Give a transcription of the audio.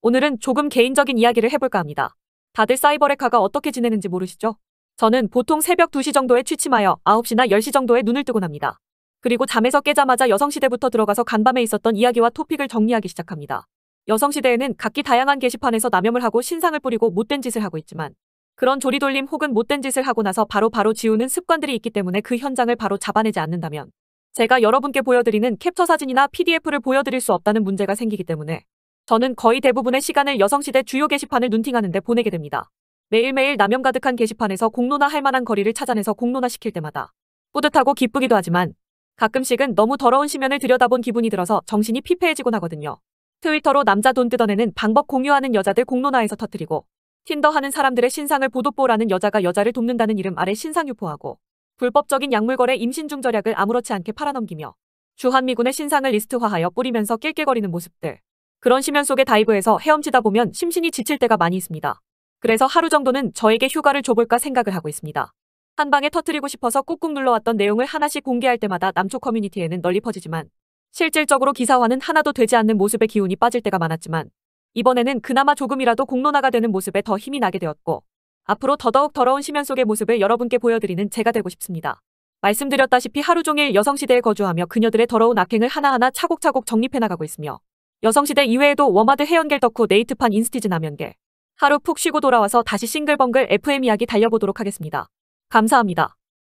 오늘은 조금 개인적인 이야기를 해볼까 합니다. 다들 사이버레카가 어떻게 지내는지 모르시죠? 저는 보통 새벽 2시 정도에 취침하여 9시나 10시 정도에 눈을 뜨곤 합니다. 그리고 잠에서 깨자마자 여성시대부터 들어가서 간밤에 있었던 이야기와 토픽을 정리하기 시작합니다. 여성시대에는 각기 다양한 게시판에서 남염을 하고 신상을 뿌리고 못된 짓을 하고 있지만 그런 조리돌림 혹은 못된 짓을 하고 나서 바로바로 바로 지우는 습관들이 있기 때문에 그 현장을 바로 잡아내지 않는다면 제가 여러분께 보여드리는 캡처 사진이나 PDF를 보여드릴 수 없다는 문제가 생기기 때문에 저는 거의 대부분의 시간을 여성시대 주요 게시판을 눈팅하는 데 보내게 됩니다. 매일매일 남염 가득한 게시판에서 공론화할 만한 거리를 찾아내서 공론화시킬 때마다 뿌듯하고 기쁘기도 하지만 가끔씩은 너무 더러운 시면을 들여다본 기분이 들어서 정신이 피폐해지곤 하거든요. 트위터로 남자 돈 뜯어내는 방법 공유하는 여자들 공론화에서 터뜨리고 틴더 하는 사람들의 신상을 보도뽀라는 여자가 여자를 돕는다는 이름 아래 신상 유포하고 불법적인 약물거래 임신중 절약을 아무렇지 않게 팔아넘기며 주한미군의 신상을 리스트화하여 뿌리면서 낄낄거리는 모습들. 그런 심연 속에 다이브에서 헤엄치다 보면 심신이 지칠 때가 많이 있습니다. 그래서 하루 정도는 저에게 휴가를 줘볼까 생각을 하고 있습니다. 한 방에 터트리고 싶어서 꾹꾹 눌러왔던 내용을 하나씩 공개할 때마다 남초 커뮤니티에는 널리 퍼지지만 실질적으로 기사화는 하나도 되지 않는 모습에 기운이 빠질 때가 많았지만 이번에는 그나마 조금이라도 공론화가 되는 모습에 더 힘이 나게 되었고 앞으로 더더욱 더러운 심연 속의 모습을 여러분께 보여드리는 제가 되고 싶습니다. 말씀드렸다시피 하루 종일 여성시대에 거주하며 그녀들의 더러운 악행을 하나하나 차곡차곡 정립해나가고 있으며 여성시대 이외에도 워마드 해연결 덕후 네이트판 인스티즈 남연계 하루 푹 쉬고 돌아와서 다시 싱글벙글 FM 이야기 달려보도록 하겠습니다. 감사합니다.